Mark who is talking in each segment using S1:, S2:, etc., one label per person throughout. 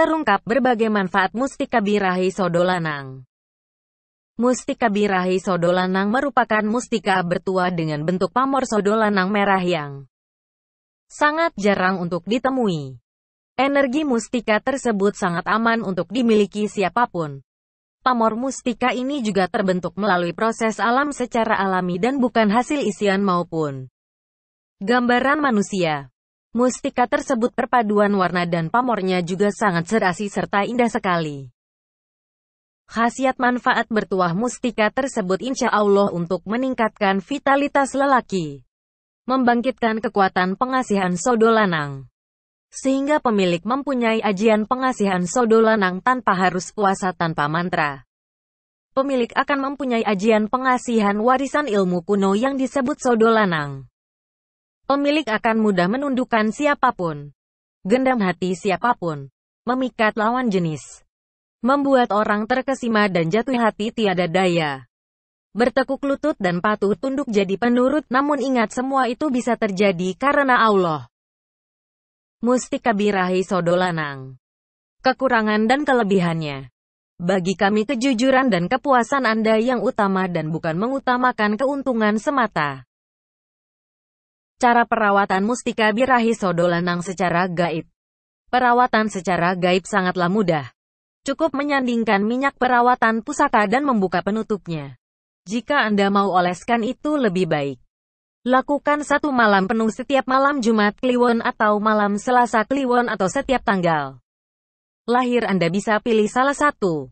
S1: terungkap berbagai manfaat Mustika Birahi Sodolanang. Mustika Birahi Sodolanang merupakan mustika bertua dengan bentuk pamor sodolanang merah yang sangat jarang untuk ditemui. Energi mustika tersebut sangat aman untuk dimiliki siapapun. Pamor mustika ini juga terbentuk melalui proses alam secara alami dan bukan hasil isian maupun gambaran manusia. Mustika tersebut perpaduan warna dan pamornya juga sangat serasi serta indah sekali. Khasiat manfaat bertuah mustika tersebut insya Allah untuk meningkatkan vitalitas lelaki, membangkitkan kekuatan pengasihan sodo lanang, sehingga pemilik mempunyai ajian pengasihan sodo lanang tanpa harus puasa tanpa mantra. Pemilik akan mempunyai ajian pengasihan warisan ilmu kuno yang disebut sodo lanang pemilik akan mudah menundukkan siapapun. Gendam hati siapapun. Memikat lawan jenis. Membuat orang terkesima dan jatuh hati tiada daya. Bertekuk lutut dan patuh tunduk jadi penurut namun ingat semua itu bisa terjadi karena Allah. Mustika birahi sodolanang. Kekurangan dan kelebihannya. Bagi kami kejujuran dan kepuasan Anda yang utama dan bukan mengutamakan keuntungan semata. Cara perawatan mustika birahi sodolanang secara gaib. Perawatan secara gaib sangatlah mudah. Cukup menyandingkan minyak perawatan pusaka dan membuka penutupnya. Jika Anda mau oleskan itu lebih baik. Lakukan satu malam penuh setiap malam Jumat Kliwon atau malam Selasa Kliwon atau setiap tanggal. Lahir Anda bisa pilih salah satu.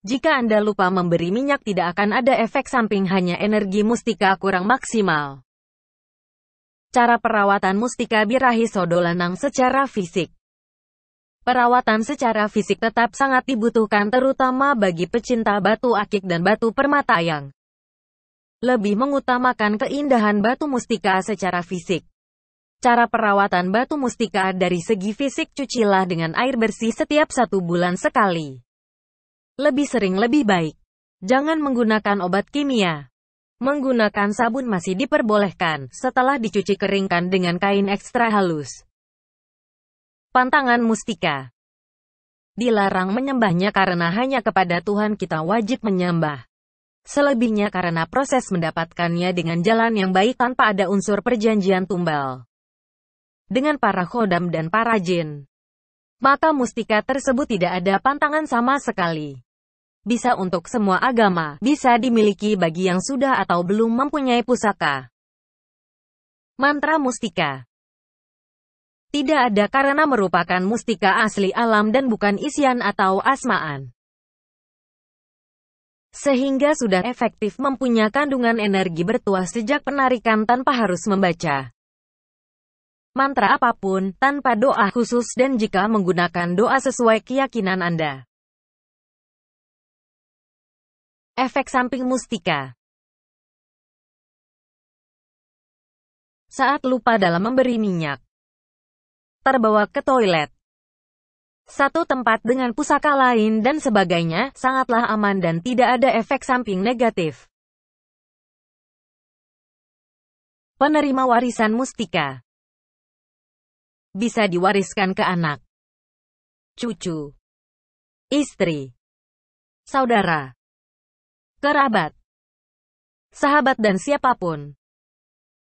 S1: Jika Anda lupa memberi minyak tidak akan ada efek samping hanya energi mustika kurang maksimal. Cara perawatan mustika birahi sodolanang secara fisik Perawatan secara fisik tetap sangat dibutuhkan terutama bagi pecinta batu akik dan batu permata yang lebih mengutamakan keindahan batu mustika secara fisik. Cara perawatan batu mustika dari segi fisik cucilah dengan air bersih setiap satu bulan sekali. Lebih sering lebih baik. Jangan menggunakan obat kimia. Menggunakan sabun masih diperbolehkan, setelah dicuci keringkan dengan kain ekstra halus. Pantangan mustika Dilarang menyembahnya karena hanya kepada Tuhan kita wajib menyembah. Selebihnya karena proses mendapatkannya dengan jalan yang baik tanpa ada unsur perjanjian tumbal. Dengan para khodam dan para jin maka mustika tersebut tidak ada pantangan sama sekali bisa untuk semua agama, bisa dimiliki bagi yang sudah atau belum mempunyai pusaka. Mantra Mustika Tidak ada karena merupakan mustika asli alam dan bukan isian atau asmaan. Sehingga sudah efektif mempunyai kandungan energi bertuah sejak penarikan tanpa harus membaca
S2: mantra apapun, tanpa doa khusus dan jika menggunakan doa sesuai keyakinan Anda. Efek samping mustika Saat lupa dalam memberi minyak, terbawa ke toilet,
S1: satu tempat dengan pusaka lain dan sebagainya, sangatlah aman dan tidak ada efek samping
S2: negatif. Penerima warisan mustika bisa diwariskan ke anak, cucu, istri, saudara, kerabat, sahabat dan siapapun.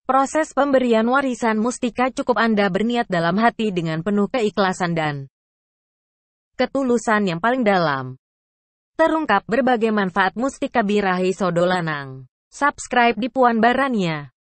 S2: Proses pemberian
S1: warisan mustika cukup Anda berniat dalam hati dengan penuh keikhlasan dan ketulusan yang paling dalam. Terungkap berbagai manfaat mustika birahi
S2: sodolanang. Subscribe di Puan Barania.